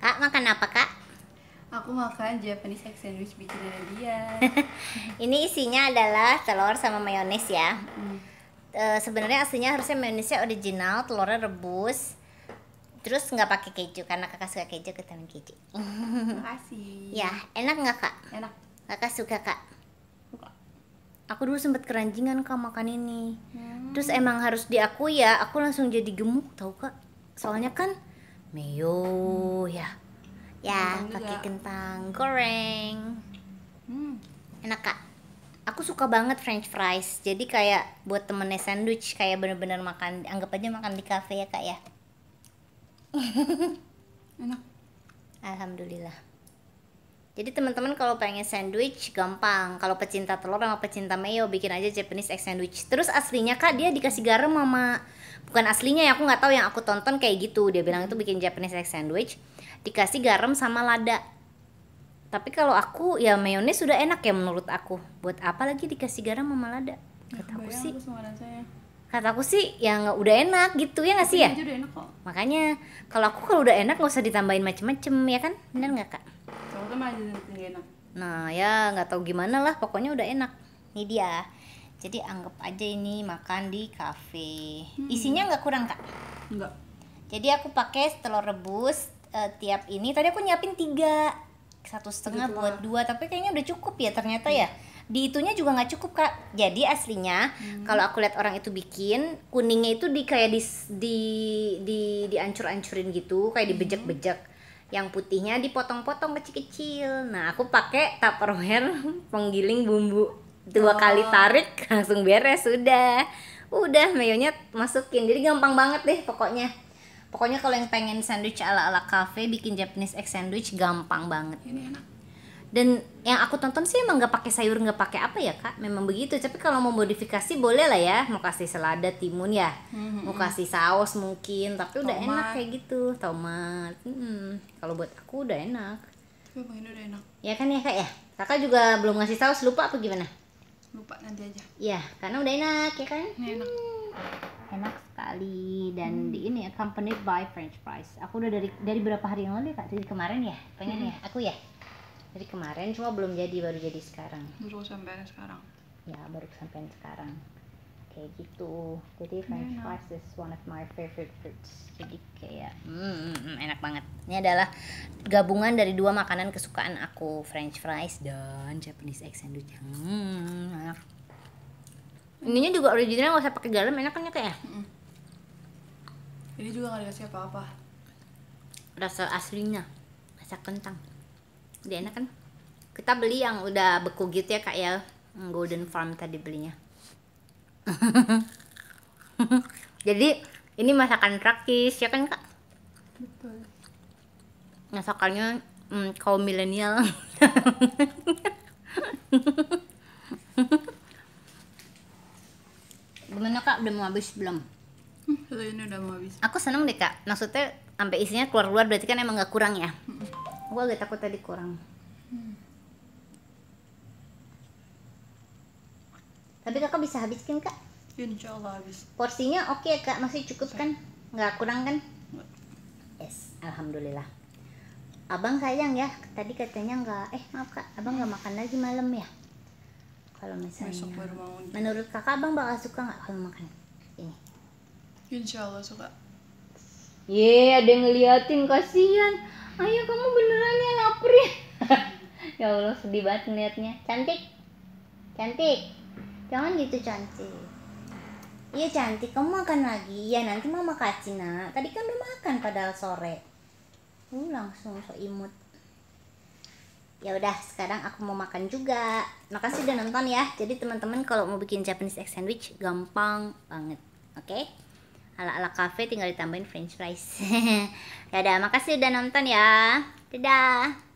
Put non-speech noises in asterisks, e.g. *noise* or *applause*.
Kak makan apa kak? Aku makan Japanese egg sandwich bikinan dia. *laughs* ini isinya adalah telur sama mayones ya. Hmm. E, sebenarnya aslinya harusnya mayonesnya original, telurnya rebus. Terus nggak pakai keju karena kakak suka keju, ke keju. *laughs* Makasih. ya, enak nggak kak? Enak. Kakak suka kak? Aku dulu sempet keranjingan kak makan ini. Hmm. Terus emang harus diakui ya, aku langsung jadi gemuk tau kak. Soalnya kan Meo hmm. ya. Ya, pakai kentang goreng. Hmm. Enak kak. Aku suka banget French fries. Jadi kayak buat temennya sandwich kayak bener-bener makan. Anggap aja makan di cafe ya kak ya. *laughs* Enak. Alhamdulillah. Jadi teman-teman kalau pengen sandwich gampang. Kalau pecinta telur sama pecinta mayo bikin aja Japanese egg sandwich. Terus aslinya kak dia dikasih garam mama. Bukan aslinya ya aku nggak tahu yang aku tonton kayak gitu. Dia bilang itu bikin Japanese egg sandwich dikasih garam sama lada. Tapi kalau aku ya mayones sudah enak ya menurut aku. Buat apa lagi dikasih garam sama lada? Kata aku sih. kataku kata aku sih yang udah enak gitu ya nggak sih ya udah enak kok. makanya kalau aku kalau udah enak nggak usah ditambahin macem-macem ya kan benar nggak kak sama aja enak nah ya nggak tahu gimana lah pokoknya udah enak ini dia jadi anggap aja ini makan di cafe hmm. isinya nggak kurang kak nggak jadi aku pakai telur rebus uh, tiap ini tadi aku nyiapin tiga satu setengah buat dua tapi kayaknya udah cukup ya ternyata hmm. ya di itunya juga nggak cukup kak jadi aslinya hmm. kalau aku lihat orang itu bikin kuningnya itu di kayak di di di di ancur ancurin gitu kayak hmm. dibejek-bejek yang putihnya dipotong-potong kecil-kecil. Nah, aku pakai tupperware *laughs* penggiling bumbu. Dua oh. kali tarik *laughs* langsung beres sudah. Udah mayonya masukin. Jadi gampang banget deh pokoknya. Pokoknya kalau yang pengen sandwich ala-ala cafe bikin Japanese egg sandwich gampang banget. Ini enak dan yang aku tonton sih emang nggak pakai sayur nggak pakai apa ya kak memang begitu tapi kalau mau modifikasi boleh lah ya mau kasih selada timun ya mm-hmm. mau kasih saus mungkin tapi tomat. udah enak kayak gitu tomat hmm. kalau buat aku udah enak pengen udah enak ya kan ya kak ya kakak juga belum ngasih saus lupa apa gimana lupa nanti aja ya karena udah enak ya kan enak mm. enak sekali dan hmm. di ini accompanied ya, by French fries aku udah dari dari berapa hari yang lalu ya kak dari kemarin ya pengen hmm. ya aku ya dari kemarin cuma belum jadi baru jadi sekarang baru sampai sekarang ya baru sampai sekarang kayak gitu jadi french fries is one of my favorite foods jadi kayak hmm enak banget ini adalah gabungan dari dua makanan kesukaan aku french fries dan japanese egg sandwich hmm, enak ininya juga original nggak usah pakai garam enak kan ya kayak ya? ini juga nggak dikasih apa-apa rasa aslinya rasa kentang Udah enak kan? Kita beli yang udah beku gitu ya kak ya. Golden Farm tadi belinya. *laughs* Jadi ini masakan praktis ya kan kak? Betul. Masakannya hmm, kaum milenial. *laughs* Gimana kak udah mau habis belum? ini udah mau habis. Aku seneng deh kak. Maksudnya sampai isinya keluar-keluar berarti kan emang gak kurang ya? gue agak takut tadi kurang hmm. tapi kakak bisa habiskan kak insya Allah habis porsinya oke okay, kak masih cukup kan nggak kurang kan yes alhamdulillah abang sayang ya tadi katanya nggak eh maaf kak abang nggak makan lagi malam ya kalau misalnya menurut kakak abang bakal suka nggak kalau makan ini insya Allah suka Iya, yeah, ada yang ngeliatin kasihan. Ayo kamu beneran ya lapar ya *laughs* ya allah sedih banget ngeliatnya cantik cantik jangan gitu cantik iya cantik kamu makan lagi ya nanti mama kasih nak tadi kan udah makan padahal sore uh langsung so imut ya udah sekarang aku mau makan juga makasih udah nonton ya jadi teman-teman kalau mau bikin Japanese egg sandwich gampang banget oke okay? ala-ala cafe tinggal ditambahin french fries *laughs* dadah makasih udah nonton ya dadah